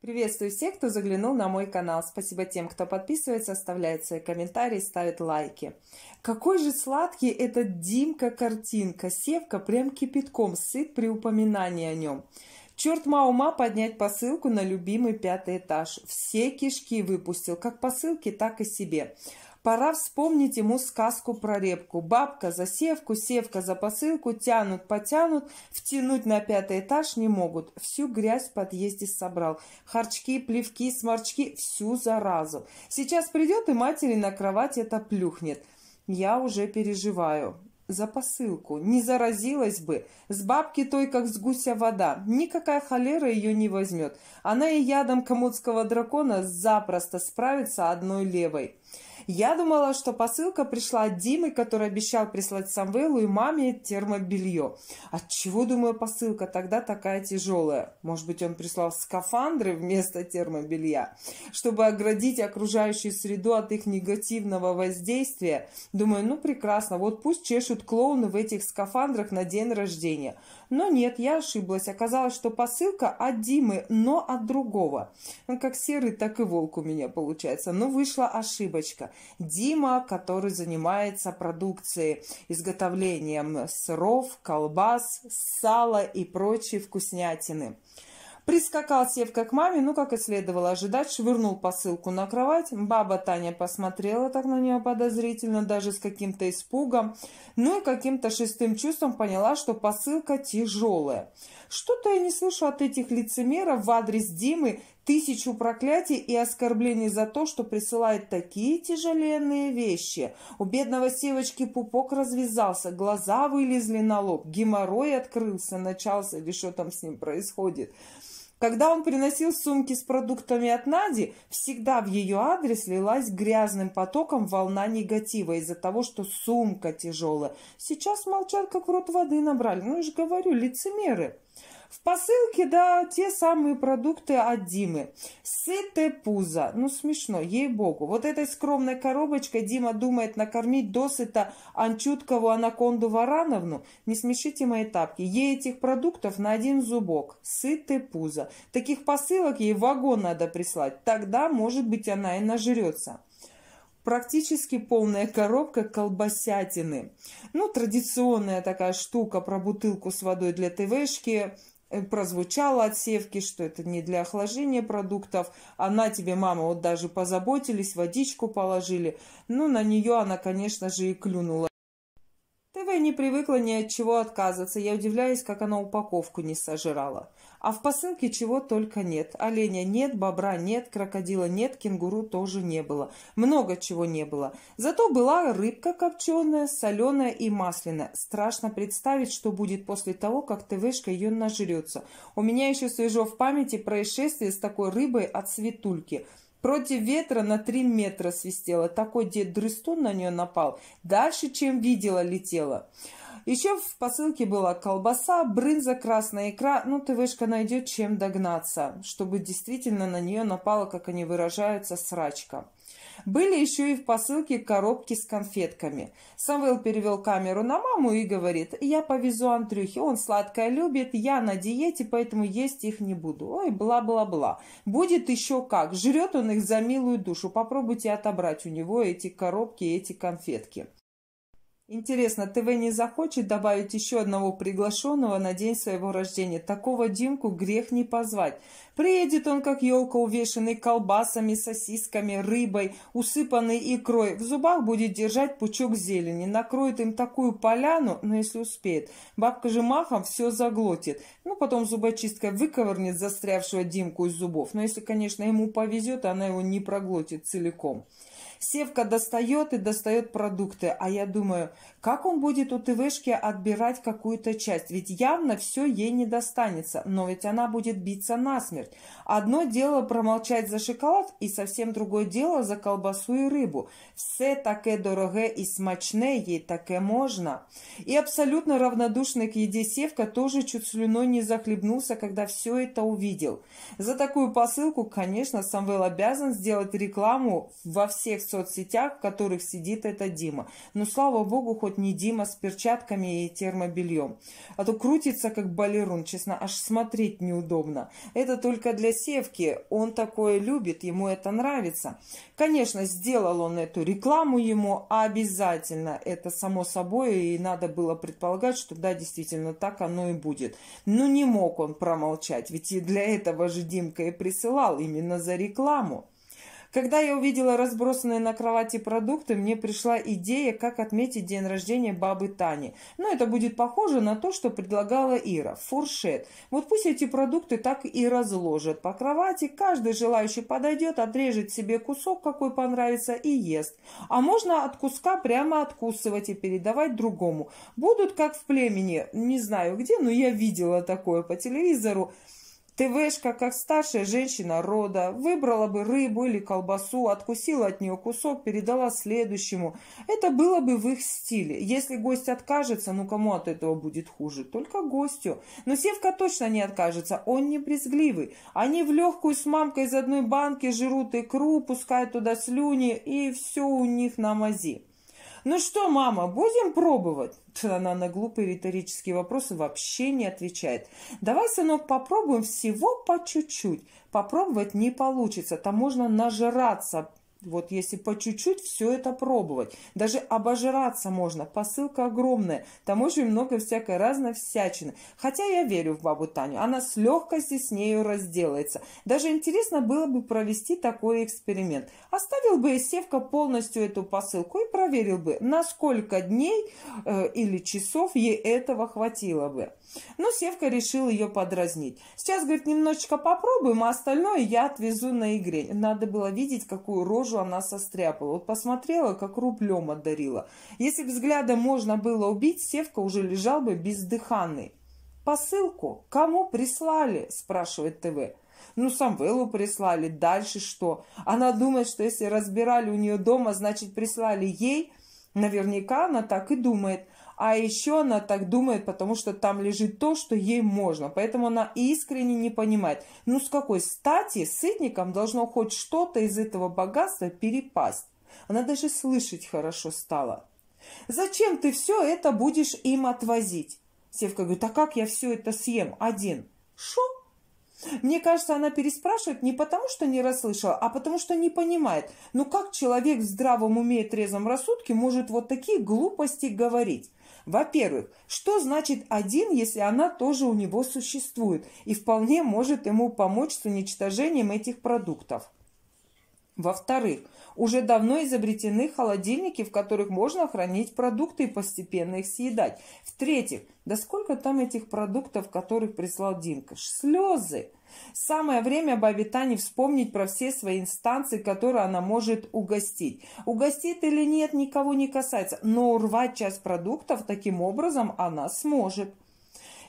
Приветствую всех, кто заглянул на мой канал. Спасибо тем, кто подписывается, оставляет свои комментарии, ставит лайки. Какой же сладкий этот Димка-картинка. Севка прям кипятком сыт при упоминании о нем. Черт Маума поднять посылку на любимый пятый этаж. Все кишки выпустил, как посылки, так и себе. Пора вспомнить ему сказку про репку. Бабка за севку, севка за посылку, тянут, потянут, втянуть на пятый этаж не могут. Всю грязь в подъезде собрал. Харчки, плевки, сморчки, всю заразу. Сейчас придет и матери на кровать это плюхнет. Я уже переживаю за посылку. Не заразилась бы. С бабки той, как с гуся вода. Никакая холера ее не возьмет. Она и ядом комодского дракона запросто справится одной левой. Я думала, что посылка пришла от Димы, который обещал прислать Самвелу и маме термобелье. От чего, думаю, посылка тогда такая тяжелая? Может быть, он прислал скафандры вместо термобелья, чтобы оградить окружающую среду от их негативного воздействия? Думаю, ну прекрасно, вот пусть чешут клоуны в этих скафандрах на день рождения. Но нет, я ошиблась. Оказалось, что посылка от Димы, но от другого. Он как серый, так и волк у меня получается. Но вышла ошибочка. Дима, который занимается продукцией, изготовлением сыров, колбас, сала и прочей вкуснятины. Прискакал Севка к маме, ну, как и следовало ожидать, швырнул посылку на кровать. Баба Таня посмотрела так на нее подозрительно, даже с каким-то испугом, ну и каким-то шестым чувством поняла, что посылка тяжелая. Что-то я не слышу от этих лицемеров в адрес Димы тысячу проклятий и оскорблений за то, что присылает такие тяжеленные вещи. У бедного Севочки пупок развязался, глаза вылезли на лоб, геморрой открылся, начался или что там с ним происходит. Когда он приносил сумки с продуктами от Нади, всегда в ее адрес лилась грязным потоком волна негатива из-за того, что сумка тяжелая. Сейчас молчат, как рот воды набрали. Ну, я же говорю, лицемеры. В посылке, да, те самые продукты от Димы. Сытое пузо. Ну, смешно, ей-богу. Вот этой скромной коробочкой Дима думает накормить досыта Анчуткову анаконду Варановну. Не смешите мои тапки. Ей этих продуктов на один зубок. Сытое пузо. Таких посылок ей вагон надо прислать. Тогда, может быть, она и нажрется практически полная коробка колбасятины. Ну, традиционная такая штука про бутылку с водой для ТВшки, Э, прозвучало от севки, что это не для охлаждения продуктов. Она тебе, мама, вот даже позаботились, водичку положили. Ну, на нее она, конечно же, и клюнула. ТВ не привыкла ни от чего отказываться. Я удивляюсь, как она упаковку не сожрала. А в посылке чего только нет. Оленя нет, бобра нет, крокодила нет, кенгуру тоже не было. Много чего не было. Зато была рыбка копченая, соленая и масляная. Страшно представить, что будет после того, как ТВшка ее нажрется. У меня еще свежо в памяти происшествие с такой рыбой от светульки. Против ветра на три метра свистела. Такой дед Дрыстун на нее напал. Дальше, чем видела, летела. Еще в посылке была колбаса, брынза, красная икра. Ну, ТВшка найдет, чем догнаться, чтобы действительно на нее напала, как они выражаются, срачка. Были еще и в посылке коробки с конфетками. Самвел перевел камеру на маму и говорит, «Я повезу Антрюхе, он сладкое любит, я на диете, поэтому есть их не буду». Ой, бла-бла-бла. Будет еще как, жрет он их за милую душу. Попробуйте отобрать у него эти коробки и эти конфетки. Интересно, ТВ не захочет добавить еще одного приглашенного на день своего рождения? Такого Димку грех не позвать. Приедет он, как елка, увешанный колбасами, сосисками, рыбой, усыпанный икрой. В зубах будет держать пучок зелени. Накроет им такую поляну, но ну, если успеет. Бабка же махом все заглотит. Ну, потом зубочисткой выковырнет застрявшего Димку из зубов. Но если, конечно, ему повезет, она его не проглотит целиком. Севка достает и достает продукты, а я думаю, как он будет у ТВшки отбирать какую-то часть? Ведь явно все ей не достанется, но ведь она будет биться насмерть. Одно дело промолчать за шоколад и совсем другое дело за колбасу и рыбу. Все таке дорогое и смачное ей таке можно. И абсолютно равнодушный к еде Севка тоже чуть слюной не захлебнулся, когда все это увидел. За такую посылку, конечно, Самвел обязан сделать рекламу во всех соцсетях, в которых сидит это Дима. Но слава богу, хоть не Дима с перчатками и термобельем. А то крутится как балерун, честно, аж смотреть неудобно. Это только для Севки, он такое любит, ему это нравится. Конечно, сделал он эту рекламу ему обязательно, это само собой, и надо было предполагать, что да, действительно так оно и будет. Но не мог он промолчать, ведь и для этого же Димка и присылал именно за рекламу. Когда я увидела разбросанные на кровати продукты, мне пришла идея, как отметить день рождения бабы Тани. Но это будет похоже на то, что предлагала Ира. Фуршет. Вот пусть эти продукты так и разложат по кровати. Каждый желающий подойдет, отрежет себе кусок, какой понравится, и ест. А можно от куска прямо откусывать и передавать другому. Будут как в племени, не знаю где, но я видела такое по телевизору. Ты ТВшка, как старшая женщина рода, выбрала бы рыбу или колбасу, откусила от нее кусок, передала следующему. Это было бы в их стиле. Если гость откажется, ну кому от этого будет хуже? Только гостю. Но Севка точно не откажется, он не брезгливый. Они в легкую с мамкой из одной банки жрут икру, пускают туда слюни, и все у них на мази. «Ну что, мама, будем пробовать?» Она на глупые риторические вопросы вообще не отвечает. «Давай, сынок, попробуем всего по чуть-чуть. Попробовать не получится, там можно нажраться вот если по чуть-чуть все это пробовать. Даже обожраться можно. Посылка огромная. Там очень много всякой разной всячины. Хотя я верю в бабу Таню. Она с легкостью с нею разделается. Даже интересно было бы провести такой эксперимент. Оставил бы Севка полностью эту посылку и проверил бы, на сколько дней э, или часов ей этого хватило бы. Но Севка решил ее подразнить. Сейчас, говорит, немножечко попробуем, а остальное я отвезу на игре. Надо было видеть, какую рожу рожу она состряпала. Вот посмотрела, как рублем одарила. Если взглядом можно было убить, Севка уже лежал бы бездыханный. «Посылку? Кому прислали?» – спрашивает ТВ. Ну, Самвелу прислали, дальше что? Она думает, что если разбирали у нее дома, значит, прислали ей. Наверняка она так и думает а еще она так думает, потому что там лежит то, что ей можно. Поэтому она искренне не понимает, ну с какой стати сытникам должно хоть что-то из этого богатства перепасть. Она даже слышать хорошо стала. «Зачем ты все это будешь им отвозить?» Севка говорит, «А как я все это съем один?» «Шо?» Мне кажется, она переспрашивает не потому, что не расслышала, а потому, что не понимает. Ну как человек в здравом уме и трезвом рассудке может вот такие глупости говорить? Во-первых, что значит один, если она тоже у него существует и вполне может ему помочь с уничтожением этих продуктов? Во-вторых, уже давно изобретены холодильники, в которых можно хранить продукты и постепенно их съедать. В-третьих, да сколько там этих продуктов, которых прислал Димка? Слезы! Самое время бабе Тане вспомнить про все свои инстанции, которые она может угостить. Угостит или нет, никого не касается, но урвать часть продуктов таким образом она сможет.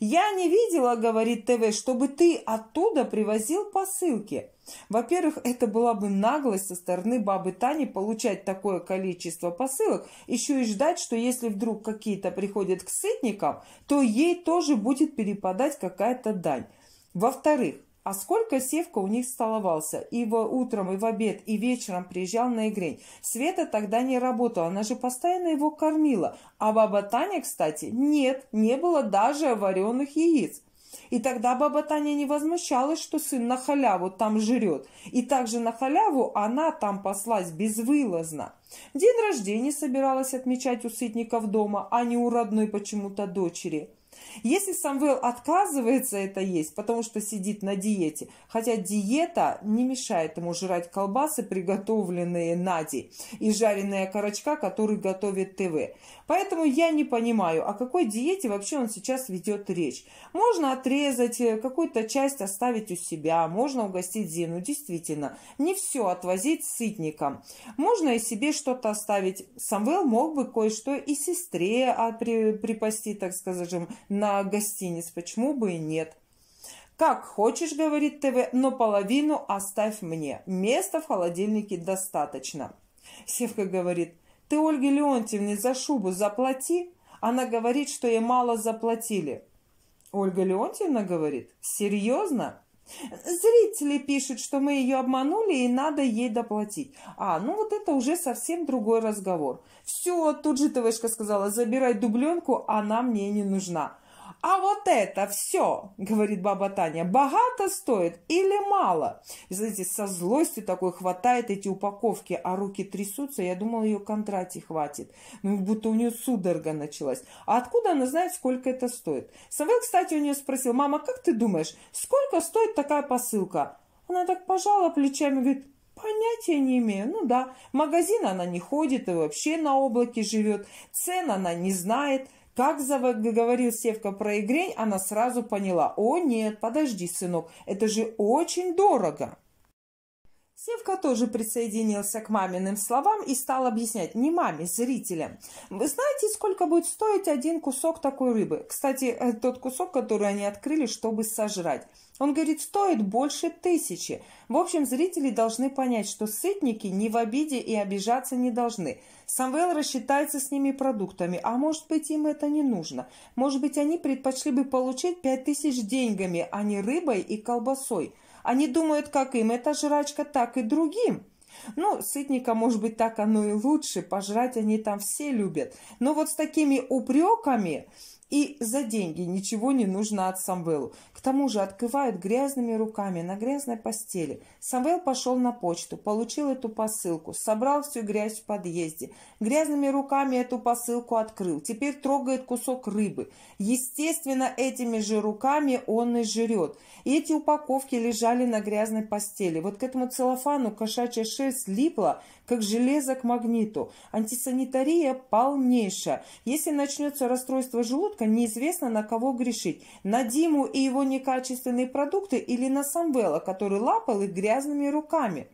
«Я не видела, — говорит ТВ, — чтобы ты оттуда привозил посылки». Во-первых, это была бы наглость со стороны бабы Тани получать такое количество посылок, еще и ждать, что если вдруг какие-то приходят к сытникам, то ей тоже будет перепадать какая-то дань. Во-вторых, а сколько Севка у них столовался. И в утром, и в обед, и вечером приезжал на Игрень. Света тогда не работала, она же постоянно его кормила. А баба Таня, кстати, нет, не было даже вареных яиц. И тогда баба Таня не возмущалась, что сын на халяву там жрет. И также на халяву она там послась безвылазно. День рождения собиралась отмечать у сытников дома, а не у родной почему-то дочери. Если Самвел отказывается это есть, потому что сидит на диете, хотя диета не мешает ему жрать колбасы, приготовленные Нади и жареные окорочка, которые готовит ТВ. Поэтому я не понимаю, о какой диете вообще он сейчас ведет речь. Можно отрезать, э, какую-то часть оставить у себя, можно угостить Зину, действительно. Не все отвозить сытником, Можно и себе что-то оставить. Самвел мог бы кое-что и сестре а, припасти, так скажем, на на гостиниц, почему бы и нет. Как хочешь, говорит ТВ, но половину оставь мне. Места в холодильнике достаточно. Севка говорит, ты Ольге Леонтьевне за шубу заплати. Она говорит, что ей мало заплатили. Ольга Леонтьевна говорит, серьезно? Зрители пишут, что мы ее обманули и надо ей доплатить. А, ну вот это уже совсем другой разговор. Все, тут же ТВшка сказала, забирай дубленку, она мне не нужна. А вот это все, говорит баба Таня, богато стоит или мало? И, знаете, со злостью такой хватает эти упаковки, а руки трясутся. Я думала, ее Кондрате хватит. Ну, будто у нее судорога началась. А откуда она знает, сколько это стоит? Самвел, кстати, у нее спросил, мама, как ты думаешь, сколько стоит такая посылка? Она так пожала плечами, говорит, Понятия не имею. Ну да, в магазин она не ходит и вообще на облаке живет. Цен она не знает. Как заговорил Севка про игрень, она сразу поняла. «О нет, подожди, сынок, это же очень дорого!» Севка тоже присоединился к маминым словам и стал объяснять не маме, зрителям. Вы знаете, сколько будет стоить один кусок такой рыбы? Кстати, э, тот кусок, который они открыли, чтобы сожрать. Он говорит, стоит больше тысячи. В общем, зрители должны понять, что сытники не в обиде и обижаться не должны. Самвел рассчитается с ними продуктами, а может быть им это не нужно. Может быть они предпочли бы получить пять тысяч деньгами, а не рыбой и колбасой. Они думают, как им эта жрачка, так и другим. Ну, сытника, может быть, так оно и лучше, пожрать они там все любят. Но вот с такими упреками и за деньги ничего не нужно от Самвелу. К тому же открывают грязными руками на грязной постели. Самвел пошел на почту, получил эту посылку, собрал всю грязь в подъезде. Грязными руками эту посылку открыл. Теперь трогает кусок рыбы. Естественно, этими же руками он и жрет. И эти упаковки лежали на грязной постели. Вот к этому целлофану кошачья шерсть липла – как железо к магниту. Антисанитария полнейшая. Если начнется расстройство желудка, неизвестно на кого грешить. На Диму и его некачественные продукты или на Самвела, который лапал их грязными руками.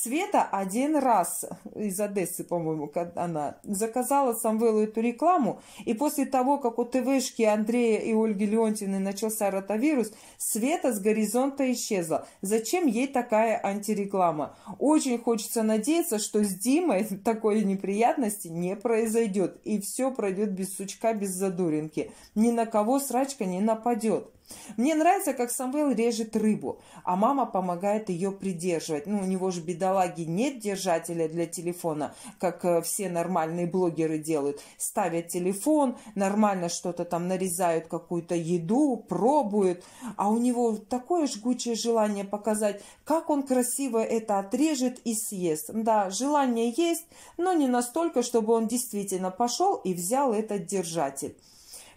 Света один раз из Одессы, по-моему, она заказала Самвелу эту рекламу, и после того, как у ТВшки Андрея и Ольги Леонтьевны начался ротавирус, Света с горизонта исчезла. Зачем ей такая антиреклама? Очень хочется надеяться, что с Димой такой неприятности не произойдет, и все пройдет без сучка, без задуринки. Ни на кого срачка не нападет. Мне нравится, как Самвел режет рыбу, а мама помогает ее придерживать. Ну, у него же, бедолаги, нет держателя для телефона, как э, все нормальные блогеры делают. Ставят телефон, нормально что-то там нарезают, какую-то еду, пробуют. А у него такое жгучее желание показать, как он красиво это отрежет и съест. Да, желание есть, но не настолько, чтобы он действительно пошел и взял этот держатель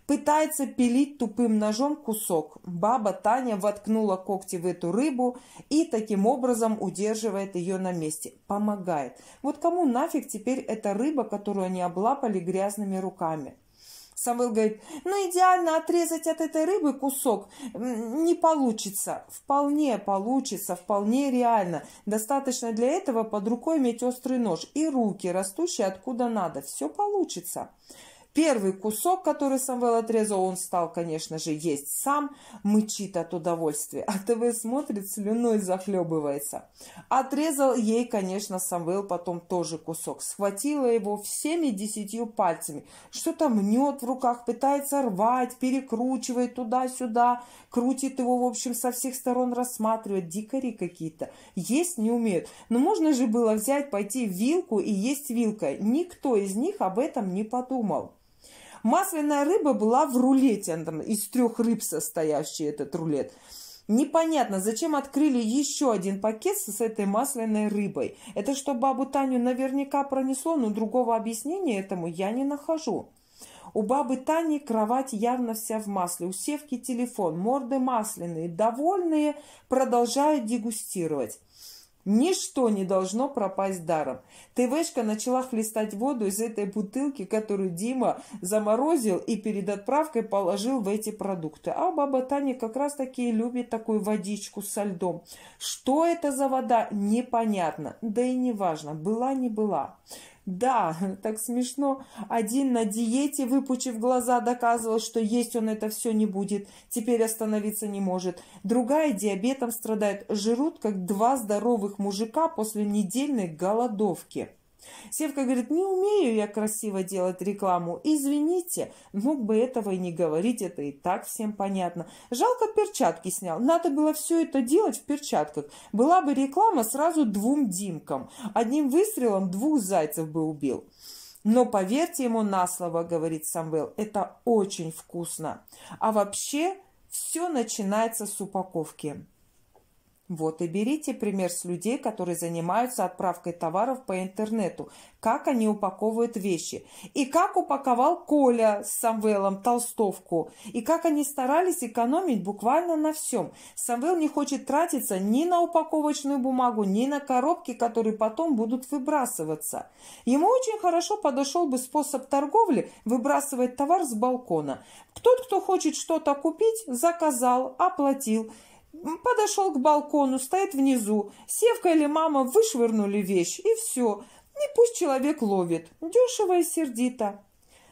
пытается пилить тупым ножом кусок. Баба Таня воткнула когти в эту рыбу и таким образом удерживает ее на месте. Помогает. Вот кому нафиг теперь эта рыба, которую они облапали грязными руками? Самвел говорит, ну идеально отрезать от этой рыбы кусок не получится. Вполне получится, вполне реально. Достаточно для этого под рукой иметь острый нож и руки, растущие откуда надо. Все получится. Первый кусок, который Самвел отрезал, он стал, конечно же, есть сам, мычит от удовольствия. А ТВ смотрит, слюной захлебывается. Отрезал ей, конечно, Самвел потом тоже кусок. Схватила его всеми десятью пальцами. Что-то мнет в руках, пытается рвать, перекручивает туда-сюда, крутит его, в общем, со всех сторон рассматривает. Дикари какие-то. Есть не умеют. Но можно же было взять, пойти вилку и есть вилкой. Никто из них об этом не подумал. Масляная рыба была в рулете, там, из трех рыб состоящий этот рулет. Непонятно, зачем открыли еще один пакет с этой масляной рыбой. Это что бабу Таню наверняка пронесло, но другого объяснения этому я не нахожу. У бабы Тани кровать явно вся в масле, у Севки телефон, морды масляные, довольные, продолжают дегустировать. Ничто не должно пропасть даром. ТВшка начала хлестать воду из этой бутылки, которую Дима заморозил и перед отправкой положил в эти продукты. А баба Таня как раз таки любит такую водичку со льдом. Что это за вода, непонятно. Да и не важно, была не была. Да, так смешно. Один на диете, выпучив глаза, доказывал, что есть он это все не будет. Теперь остановиться не может. Другая диабетом страдает. Жрут, как два здоровых мужика после недельной голодовки. Севка говорит, не умею я красиво делать рекламу, извините, мог бы этого и не говорить, это и так всем понятно. Жалко перчатки снял, надо было все это делать в перчатках. Была бы реклама сразу двум Димкам, одним выстрелом двух зайцев бы убил. Но поверьте ему на слово, говорит Самвел, это очень вкусно. А вообще все начинается с упаковки. Вот и берите пример с людей, которые занимаются отправкой товаров по интернету, как они упаковывают вещи, и как упаковал Коля с Самвелом толстовку, и как они старались экономить буквально на всем. Самвел не хочет тратиться ни на упаковочную бумагу, ни на коробки, которые потом будут выбрасываться. Ему очень хорошо подошел бы способ торговли выбрасывать товар с балкона. Тот, кто хочет что-то купить, заказал, оплатил – подошел к балкону, стоит внизу. Севка или мама вышвырнули вещь, и все. Не пусть человек ловит. Дешево и сердито.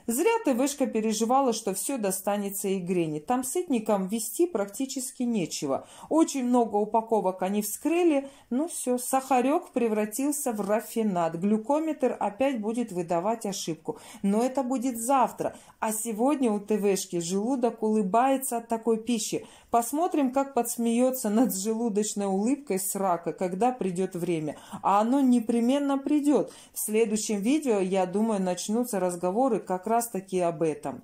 Зря ты, Вышка, переживала, что все достанется Игрене. Там сытникам вести практически нечего. Очень много упаковок они вскрыли, ну все, сахарек превратился в рафинат. Глюкометр опять будет выдавать ошибку. Но это будет завтра. А сегодня у ТВшки желудок улыбается от такой пищи, Посмотрим, как подсмеется над желудочной улыбкой срака, когда придет время. А оно непременно придет. В следующем видео, я думаю, начнутся разговоры как раз таки об этом.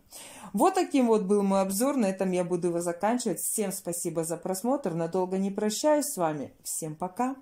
Вот таким вот был мой обзор. На этом я буду его заканчивать. Всем спасибо за просмотр. Надолго не прощаюсь с вами. Всем пока.